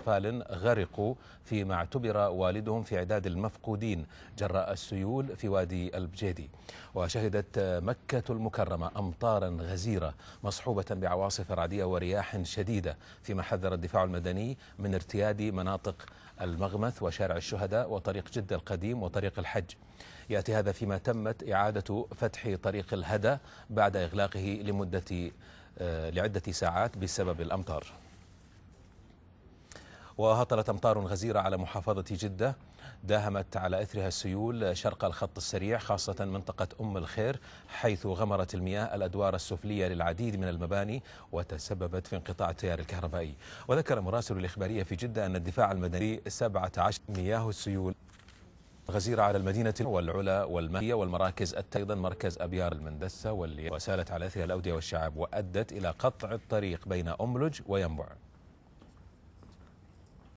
أطفال غرقوا فيما اعتبر والدهم في عداد المفقودين جراء السيول في وادي البجيدي وشهدت مكة المكرمة أمطارا غزيرة مصحوبة بعواصف رعدية ورياح شديدة فيما حذر الدفاع المدني من ارتياد مناطق المغمث وشارع الشهداء وطريق جدة القديم وطريق الحج يأتي هذا فيما تمت إعادة فتح طريق الهدى بعد إغلاقه لمدة آه، لعدة ساعات بسبب الأمطار وهطلت أمطار غزيرة على محافظة جدة داهمت على إثرها السيول شرق الخط السريع خاصة منطقة أم الخير حيث غمرت المياه الأدوار السفلية للعديد من المباني وتسببت في انقطاع التيار الكهربائي وذكر مراسل الإخبارية في جدة أن الدفاع المدني 17 مياه السيول غزيرة على المدينة والعلا والمهية والمراكز أيضا مركز أبيار المندسة واللي وسالت على أثرها الأودية والشعب وأدت إلى قطع الطريق بين أملج وينبع